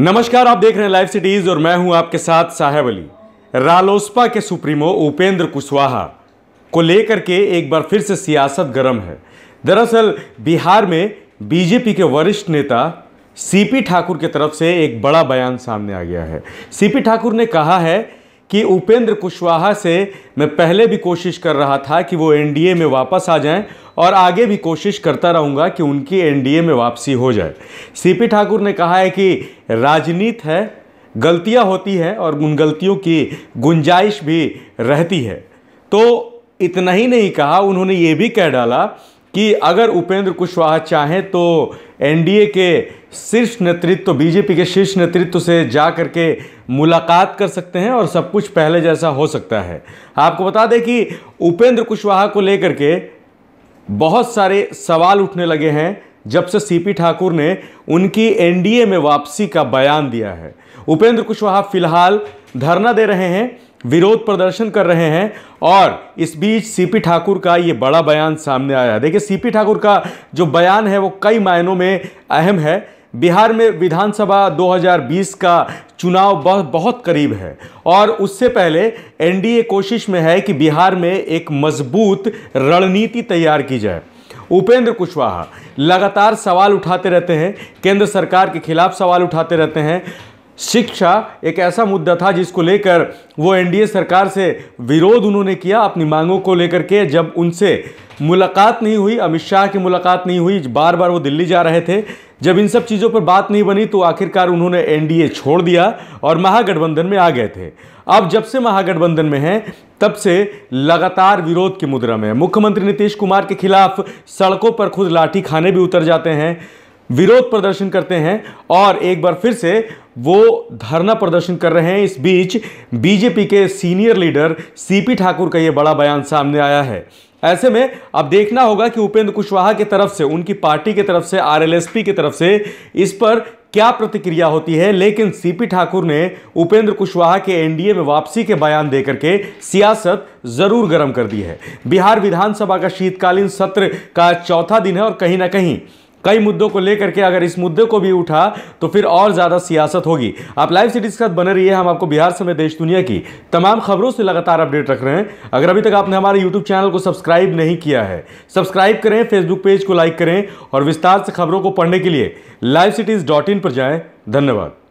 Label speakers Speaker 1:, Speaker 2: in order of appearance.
Speaker 1: नमस्कार आप देख रहे हैं लाइव सिटीज और मैं हूं आपके साथ साहेब अली रालोसपा के सुप्रीमो उपेंद्र कुशवाहा को लेकर के एक बार फिर से सियासत गर्म है दरअसल बिहार में बीजेपी के वरिष्ठ नेता सीपी ठाकुर की तरफ से एक बड़ा बयान सामने आ गया है सीपी ठाकुर ने कहा है कि उपेंद्र कुशवाहा से मैं पहले भी कोशिश कर रहा था कि वो एनडीए में वापस आ जाएं और आगे भी कोशिश करता रहूँगा कि उनकी एनडीए में वापसी हो जाए सीपी ठाकुर ने कहा है कि राजनीति है गलतियाँ होती हैं और उन गलतियों की गुंजाइश भी रहती है तो इतना ही नहीं कहा उन्होंने ये भी कह डाला कि अगर उपेंद्र कुशवाहा चाहें तो एनडीए के शीर्ष नेतृत्व तो बीजेपी के शीर्ष नेतृत्व से जा करके मुलाकात कर सकते हैं और सब कुछ पहले जैसा हो सकता है आपको बता दें कि उपेंद्र कुशवाहा को लेकर के बहुत सारे सवाल उठने लगे हैं जब से सीपी ठाकुर ने उनकी एनडीए में वापसी का बयान दिया है उपेंद्र कुशवाहा फिलहाल धरना दे रहे हैं विरोध प्रदर्शन कर रहे हैं और इस बीच सीपी ठाकुर का ये बड़ा बयान सामने आया है देखिए सीपी ठाकुर का जो बयान है वो कई मायनों में अहम है बिहार में विधानसभा 2020 का चुनाव बहुत करीब है और उससे पहले एनडीए कोशिश में है कि बिहार में एक मजबूत रणनीति तैयार की जाए उपेंद्र कुशवाहा लगातार सवाल उठाते रहते हैं केंद्र सरकार के खिलाफ सवाल उठाते रहते हैं शिक्षा एक ऐसा मुद्दा था जिसको लेकर वो एनडीए सरकार से विरोध उन्होंने किया अपनी मांगों को लेकर के जब उनसे मुलाकात नहीं हुई अमित शाह की मुलाकात नहीं हुई बार बार वो दिल्ली जा रहे थे जब इन सब चीज़ों पर बात नहीं बनी तो आखिरकार उन्होंने एनडीए छोड़ दिया और महागठबंधन में आ गए थे अब जब से महागठबंधन में हैं तब से लगातार विरोध की मुद्रा में है मुख्यमंत्री नीतीश कुमार के खिलाफ सड़कों पर खुद लाठी खाने भी उतर जाते हैं विरोध प्रदर्शन करते हैं और एक बार फिर से वो धरना प्रदर्शन कर रहे हैं इस बीच बीजेपी के सीनियर लीडर सीपी ठाकुर का ये बड़ा बयान सामने आया है ऐसे में अब देखना होगा कि उपेंद्र कुशवाहा की तरफ से उनकी पार्टी की तरफ से आरएलएसपी की तरफ से इस पर क्या प्रतिक्रिया होती है लेकिन सीपी ठाकुर ने उपेंद्र कुशवाहा के एनडीए में वापसी के बयान देकर के सियासत जरूर गर्म कर दी है बिहार विधानसभा का शीतकालीन सत्र का चौथा दिन है और कहीं ना कहीं कई मुद्दों को लेकर के अगर इस मुद्दे को भी उठा तो फिर और ज़्यादा सियासत होगी आप लाइव सिटीज के साथ बने रहिए हम आपको बिहार समेत देश दुनिया की तमाम खबरों से लगातार अपडेट रख रहे हैं अगर अभी तक आपने हमारे यूट्यूब चैनल को सब्सक्राइब नहीं किया है सब्सक्राइब करें फेसबुक पेज को लाइक करें और विस्तार से खबरों को पढ़ने के लिए लाइव सिटीज़ पर जाएँ धन्यवाद